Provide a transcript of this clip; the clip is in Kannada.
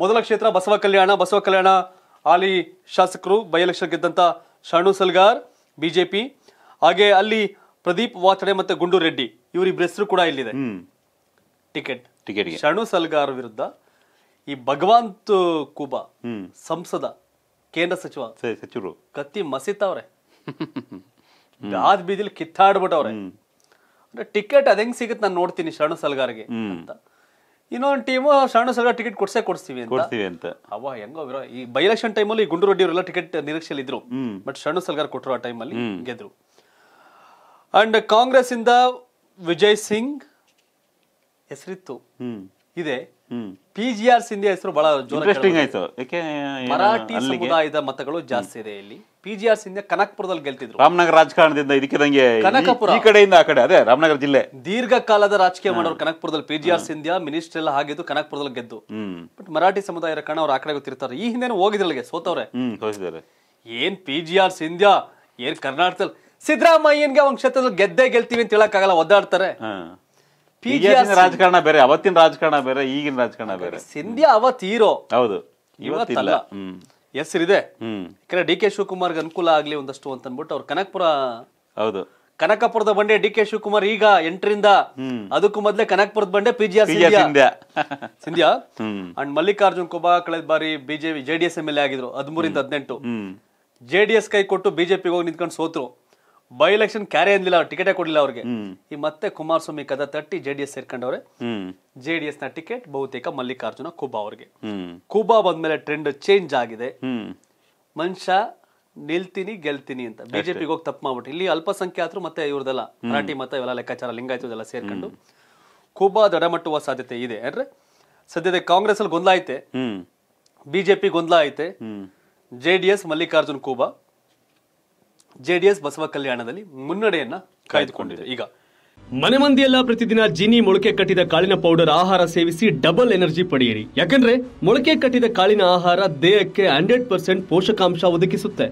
ಮೊದಲ ಕ್ಷೇತ್ರ ಬಸವ ಕಲ್ಯಾಣ ಬಸವ ಕಲ್ಯಾಣ ಹಾಲಿ ಶಾಸಕರು ಬೈಎಲೆಕ್ಷನ್ ಗೆದ್ದಂಥ ಶರಣು ಸಲ್ಗಾರ್ ಬಿಜೆಪಿ ಹಾಗೆ ಅಲ್ಲಿ ಪ್ರದೀಪ್ ವಾಚಡೆ ಮತ್ತೆ ಗುಂಡು ರೆಡ್ಡಿ ಇವರಿಬ್ಬರ ಹೆಸರು ಕೂಡ ಇಲ್ಲಿದೆ ಟಿಕೆಟ್ ಟಿಕೆಟ್ ಶರಣು ಸಲ್ಗಾರ್ ವಿರುದ್ಧ ಈ ಭಗವಂತ ಕುಬಾ ಸಂಸದ ಕೇಂದ್ರ ಸಚಿವ ಸಚಿವರು ಕತ್ತಿ ಮಸಿತಾವ್ರೆ ಗಾದ್ ಬೀದಿಲಿ ಕಿತ್ತಾಡ್ಬಿಟ್ಟವ್ರೆ ಅಂದ್ರೆ ಟಿಕೆಟ್ ಅದ್ ಹೆಂಗ್ ಸಿಗುತ್ತೆ ನಾನು ನೋಡ್ತೀನಿ ಶರಣು ಸಲ್ಗಾರ್ಗೆ ಅಂತ ಇನ್ನೊಂದು ಟೀಮು ಸಣ್ಣ ಸಲ ಟಿಕೆಟ್ ಕೊಡ್ಸೇ ಕೊಡ್ಸ್ತೀವಿ ಕೊಡ್ತೀವಿ ಅಂತ ಅವ ಹೆಂಗೋ ಈ ಬೈ ಎಲೆಕ್ಷನ್ ಟೈಮಲ್ಲಿ ಈ ಗುಂಡು ಅವರೆಲ್ಲ ಟಿಕೆಟ್ ನಿರೀಕ್ಷೆಯಲ್ಲಿ ಇದ್ರು ಬಟ್ ಸಣ್ಣ ಸಲ್ಗಾರ್ ಕೊಟ್ಟರು ಆ ಟೈಮಲ್ಲಿ ಗೆದ್ರು ಅಂಡ್ ಕಾಂಗ್ರೆಸ್ ಇಂದ ವಿಜಯ್ ಸಿಂಗ್ ಹೆಸರಿತ್ತು ಇದೆ ಪಿ ಜಿ ಆರ್ ಹೆಸರು ಬಹಳ ಇಂಟ್ರೆಸ್ಟಿಂಗ್ ಆಯ್ತು ಯಾಕೆ ಮರಾಠಿ ಸಮುದಾಯದ ಮತಗಳು ಜಾಸ್ತಿ ಇದೆ ಇಲ್ಲಿ ಪಿ ಜಿ ಆರ್ ಕನಕಪುರದಲ್ಲಿ ಗೆಲ್ತಿದ್ರು ರಾಮನಗರ ರಾಜಕಾರಣದಿಂದ ಇದಕ್ಕೆ ನಂಗೆ ಕನಕಪುರ ಈ ಕಡೆಯಿಂದ ಆ ಕಡೆ ಅದೇ ರಾಮನಗರ ಜಿಲ್ಲೆ ದೀರ್ಘಕಾಲದ ರಾಜಕೀಯ ಮಾಡೋರು ಕನಕಪುರದಲ್ಲಿ P G R Sindhia minister ಎಲ್ಲ ಆಗಿದ್ದು ಕನಕಪುರದಲ್ಲಿ ಗೆದ್ದು ಬಟ್ ಮರಾಠಿ ಸಮುದಾಯ ಕಾರಣ ಅವ್ರು ಆ ಕಡೆ ಗೊತ್ತಿರ್ತಾರೆ ಈ ಹಿಂದೆ ಹೋಗಿದ್ರಲ್ಲಿಗೆ ಸೋತವ್ರೆ ಏನ್ ಪಿ ಜಿ ಆರ್ ಸಿಂಧ್ಯ ಏನ್ ಕರ್ನಾಟಕದಲ್ಲಿ ಸಿದ್ದರಾಮಯ್ಯನ್ಗೆ ಅವನ ಕ್ಷೇತ್ರದಲ್ಲಿ ಗೆದ್ದೇ ಗೆಲ್ತೀವಿ ಅಂತ ಆಗಲ್ಲ ಒದ್ದಾಡ್ತಾರೆ ರಾಜಕಾರಣ ಬೇರೆ ಅವತ್ತಿನ ರಾಜಕಾರಣ ಬೇರೆ ಈಗಿನ ರಾಜಕಾರಣ ಬೇರೆ ಸಿಂಧ್ಯಾ ಅವತ್ ಹೀರೋ ಹೌದು ಇವತ್ತಿಲ್ಲ ಹೆಸರಿದೆ ಯಾಕಂದ್ರೆ ಡಿ ಕೆ ಶಿವಕುಮಾರ್ಗೆ ಅನುಕೂಲ ಆಗ್ಲಿ ಒಂದಷ್ಟು ಅಂತ ಅನ್ಬಿಟ್ಟು ಅವ್ರು ಕನಕಪುರ ಹೌದು ಕನಕಪುರದ ಬಂಡೆ ಡಿ ಕೆ ಶಿವಕುಮಾರ್ ಈಗ ಎಂಟರಿಂದ ಅದಕ್ಕೂ ಮೊದ್ಲೇ ಕನಕಪುರದ ಬಂಡೆ ಪಿಜಿಎಸ್ ಸಿಂಧ್ಯಾ ಅಂಡ್ ಮಲ್ಲಿಕಾರ್ಜುನ್ ಕುಬಾ ಕಳೆದ ಬಾರಿ BJP JDS M L A ಆಗಿದ್ರು ಹದಿಮೂರಿಂದ ಹದಿನೆಂಟು ಜೆಡಿಎಸ್ ಕೈ ಕೊಟ್ಟು ಬಿಜೆಪಿಗೆ ಹೋಗಿ ನಿಂತ್ಕೊಂಡು ಸೋತ್ರು ಬೈ ಎಲೆಕ್ಷನ್ ಕ್ಯಾರಿ ಅಂದಿಲ್ಲ ಅವ್ರು ಟಿಕೆಟೇ ಕೊಡಲಿಲ್ಲ ಅವ್ರಿಗೆ ಈ ಮತ್ತೆ ಕುಮಾರಸ್ವಾಮಿ ಕದ ತಟ್ಟಿ ಜೆ ಡಿ ಎಸ್ ಸೇರ್ಕೊಂಡವ್ರೆ ಜೆ ಡಿ ಎಸ್ ನ ಟಿಕೆಟ್ ಬಹುತೇಕ ಮಲ್ಲಿಕಾರ್ಜುನ ಕುಬಾ ಅವ್ರಿಗೆ ಕುಬಾ ಬಂದ್ಮೇಲೆ ಟ್ರೆಂಡ್ ಚೇಂಜ್ ಆಗಿದೆ ಮನುಷ್ಯ ನಿಲ್ತೀನಿ ಗೆಲ್ತೀನಿ ಅಂತ ಬಿಜೆಪಿಗೆ ಹೋಗಿ ತಪ್ಪು ಮಾಡ್ಬಿಟ್ಟು ಇಲ್ಲಿ ಅಲ್ಪಸಂಖ್ಯಾತರು ಮತ್ತೆ ಇವ್ರದೆಲ್ಲ ಮರಾಠಿ ಮತ ಇವೆಲ್ಲ ಲೆಕ್ಕಾಚಾರ ಲಿಂಗಾಯತದೆಲ್ಲ ಸೇರ್ಕೊಂಡು ಕುಬಾ ದಡಮಟ್ಟುವ ಸಾಧ್ಯತೆ ಇದೆ ಅಂದ್ರೆ ಸದ್ಯದ ಕಾಂಗ್ರೆಸ್ ಅಲ್ಲಿ ಗೊಂದಲ ಐತೆ ಬಿಜೆಪಿ ಗೊಂದಲ ಐತೆ J D S Mallikarjun Kuba JDS Basava ಕಲ್ಯಾಣದಲ್ಲಿ ಮುನ್ನಡೆಯನ್ನ ಕಾಯ್ದುಕೊಂಡಿದೆ ಈಗ ಮನೆ ಮಂದಿಯೆಲ್ಲ ಪ್ರತಿದಿನ ಜಿನಿ ಮೊಳಕೆ ಕಟ್ಟಿದ ಕಾಳಿನ ಪೌಡರ್ ಆಹಾರ ಸೇವಿಸಿ ಡಬಲ್ ಎನರ್ಜಿ ಪಡೆಯಿರಿ ಯಾಕಂದ್ರೆ ಮೊಳಕೆ ಕಟ್ಟಿದ ಕಾಳಿನ ಆಹಾರ ದೇಹಕ್ಕೆ ಹಂಡ್ರೆಡ್ ಪರ್ಸೆಂಟ್ ಪೋಷಕಾಂಶ ಒದಗಿಸುತ್ತೆ